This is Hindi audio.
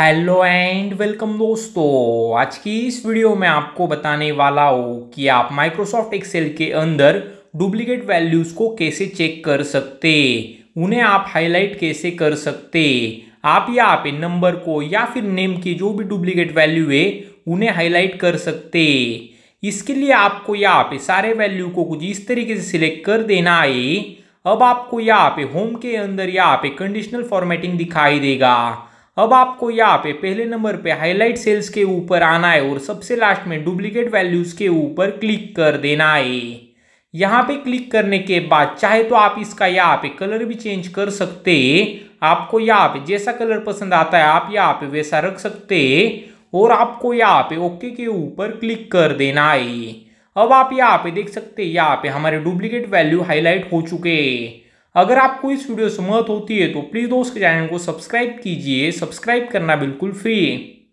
हेलो एंड वेलकम दोस्तों आज की इस वीडियो में आपको बताने वाला हूँ कि आप माइक्रोसॉफ्ट एक्सेल के अंदर डुप्लीकेट वैल्यूज़ को कैसे चेक कर सकते उन्हें आप हाईलाइट कैसे कर सकते आप यहाँ आप नंबर को या फिर नेम की जो भी डुप्लीकेट वैल्यू है उन्हें हाईलाइट कर सकते इसके लिए आपको यहाँ पे सारे वैल्यू को कुछ इस तरीके से सिलेक्ट कर देना है अब आपको यहाँ पे होम के अंदर यहाँ पे कंडीशनल फॉर्मेटिंग दिखाई देगा अब आपको यहाँ पे पहले नंबर पे हाईलाइट सेल्स के ऊपर आना है और सबसे लास्ट में डुप्लीकेट वैल्यूज के ऊपर क्लिक कर देना है यहाँ पे क्लिक करने के बाद चाहे तो आप इसका यहाँ पे कलर भी चेंज कर सकते आपको यहाँ पे जैसा कलर पसंद आता है आप यहाँ पे वैसा रख सकते और आपको यहाँ पे ओके के ऊपर क्लिक कर देना है अब आप यहाँ पे देख सकते हैं यहाँ पे हमारे डुप्लीकेट वैल्यू हाईलाइट हो चुके हैं अगर आपको इस वीडियो से मत होती है तो प्लीज़ दोस्त चैनल को सब्सक्राइब कीजिए सब्सक्राइब करना बिल्कुल फ्री है